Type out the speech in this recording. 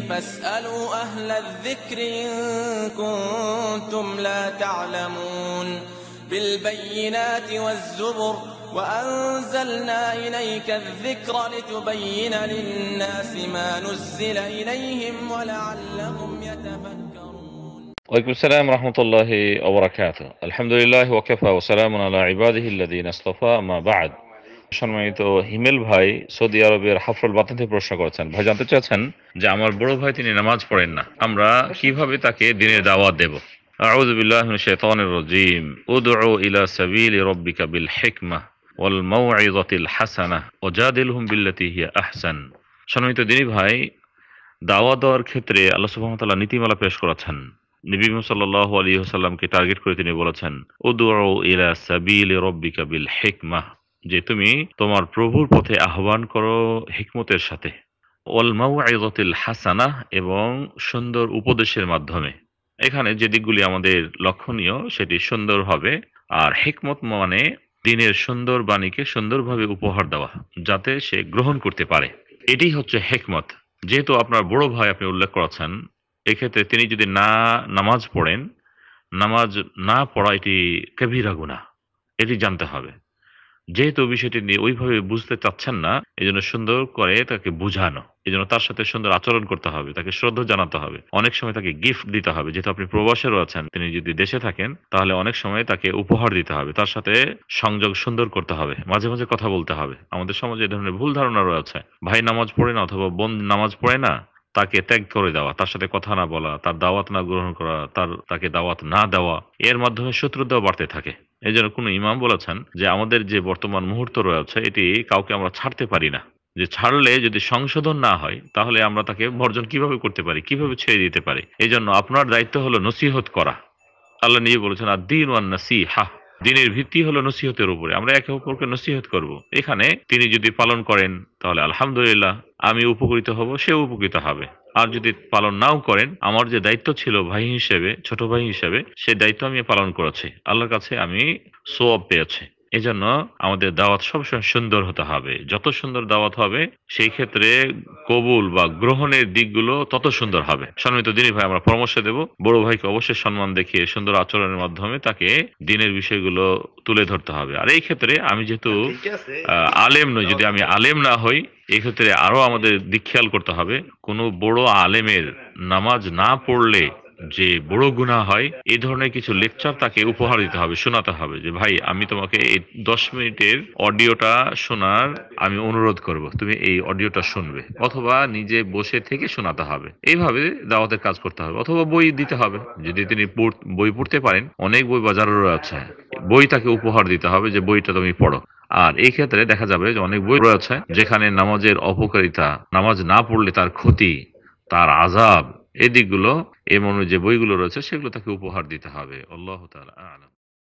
فاسألوا أهل الذكر إن كنتم لا تعلمون بالبينات والزبر وأنزلنا إليك الذكر لتبين للناس ما نزل إليهم ولعلهم يتفكرون وعليكم السلام ورحمة الله وبركاته الحمد لله وكفى وسلام على عباده الذين اصطفى ما بعد সম্মানিত হিমেল ভাই সৌদি আরবের হাফরুল বাতান থেকে প্রশ্ন করেছেন ভাই জানতে চাচ্ছেন যে আমার বড় ভাই তিনি নামাজ পড়েন না আমরা কিভাবে তাকে দিনের দাওয়াত দেব أعوذ بالله من الشيطان الرجيم ادعو إلى سبيل ربك بالحكمة والموعظة الحسنة وجادلهم بالتي هي أحسن সম্মানিত দিনী ভাই দাওয়া দেওয়ার ক্ষেত্রে আল্লাহ সুবহানাহু নীতিমালা পেশ করেছেন নবী সাল্লাহ আলী সাল্লামকে টার্গেট করে তিনি বলেছেন উদু ইলা সাবিল রব্বিকা বিল যে তুমি তোমার প্রভুর পথে আহ্বান করো হিকমতের সাথে ওলমাউ হাসানা এবং সুন্দর উপদেশের মাধ্যমে এখানে যে দিকগুলি আমাদের লক্ষণীয় সেটি সুন্দর হবে আর হেকমত মানে দিনের সুন্দর বাণীকে সুন্দরভাবে উপহার দেওয়া যাতে সে গ্রহণ করতে পারে এটি হচ্ছে হেকমত যেহেতু আপনার বড় ভাই আপনি উল্লেখ করেছেন এক্ষেত্রে তিনি যদি না নামাজ পড়েন নামাজ না পড়া এটি কেভিরা গুণা এটি জানতে হবে যেহেতু বিষয়টি নিয়ে ওইভাবে বুঝতে চাচ্ছেন না জন্য সুন্দর করে তাকে বুঝানো জন্য তার সাথে সুন্দর আচরণ করতে হবে তাকে শ্রদ্ধা জানাতে হবে অনেক সময় তাকে গিফট দিতে হবে যেহেতু আপনি প্রবাসেরও আছেন তিনি যদি দেশে থাকেন তাহলে অনেক সময় তাকে উপহার দিতে হবে তার সাথে সংযোগ সুন্দর করতে হবে মাঝে মাঝে কথা বলতে হবে আমাদের সমাজে এই ধরনের ভুল ধারণা রয়েছে ভাই নামাজ পড়ে না অথবা বোন নামাজ পড়ে না তাকে ত্যাগ করে দেওয়া তার সাথে কথা না বলা তার দাওয়াত না গ্রহণ করা তার তাকে দাওয়াত না দেওয়া এর মাধ্যমে শত্রুতাও বাড়তে থাকে এই জন্য কোন ইমাম বলেছেন যে আমাদের যে বর্তমান মুহূর্ত রয়েছে এটি কাউকে আমরা ছাড়তে পারি না যে ছাড়লে যদি সংশোধন না হয় তাহলে আমরা তাকে বর্জন কিভাবে করতে পারি কিভাবে ছেড়ে দিতে পারি এই জন্য আপনার দায়িত্ব হলো নসিহত করা আল্লাহ নিজে বলেছেন আর দিন ওয়ান নাসি হা দিনের ভিত্তি হলো নসিহতের উপরে আমরা একে অপরকে নসিহত করব। এখানে তিনি যদি পালন করেন তাহলে আলহামদুলিল্লাহ আমি উপকৃত হব সেও উপকৃত হবে আর যদি পালন নাও করেন আমার যে দায়িত্ব ছিল ভাই হিসেবে ছোট ভাই হিসেবে সেই দায়িত্ব আমি পালন করেছি আল্লাহর কাছে আমি সোয়াব পেয়েছি এজন্য আমাদের দাওয়াত সবসময় সুন্দর হতে হবে যত সুন্দর দাওয়াত হবে সেই ক্ষেত্রে কবুল বা গ্রহণের দিকগুলো তত সুন্দর হবে সম্মিত দিনই ভাই আমরা পরামর্শ দেব বড় ভাইকে অবশ্যই সম্মান দেখিয়ে সুন্দর আচরণের মাধ্যমে তাকে দিনের বিষয়গুলো তুলে ধরতে হবে আর এই ক্ষেত্রে আমি যেহেতু হ্যাঁ, আলেম নই যদি আমি আলেম না হই এক্ষেত্রে আরো আমাদের দিক খেয়াল করতে হবে কোনো বড় আলেমের নামাজ না পড়লে যে বড় গুণা হয় এই ধরনের কিছু লেকচার তাকে উপহার দিতে হবে শোনাতে হবে যে ভাই আমি তোমাকে এই দশ মিনিটের অডিওটা শোনার আমি অনুরোধ করব তুমি এই অডিওটা শুনবে অথবা নিজে বসে থেকে শোনাতে হবে এইভাবে দাওয়াতের কাজ করতে হবে অথবা বই দিতে হবে যদি তিনি বই পড়তে পারেন অনেক বই বাজারও রয়েছে বই তাকে উপহার দিতে হবে যে বইটা তুমি পড়ো আর এই ক্ষেত্রে দেখা যাবে যে অনেক বই রয়েছে যেখানে নামাজের অপকারিতা নামাজ না পড়লে তার ক্ষতি তার আজাব এই দিকগুলো এমন যে বইগুলো রয়েছে সেগুলো তাকে উপহার দিতে হবে আল্লাহ তালা আলম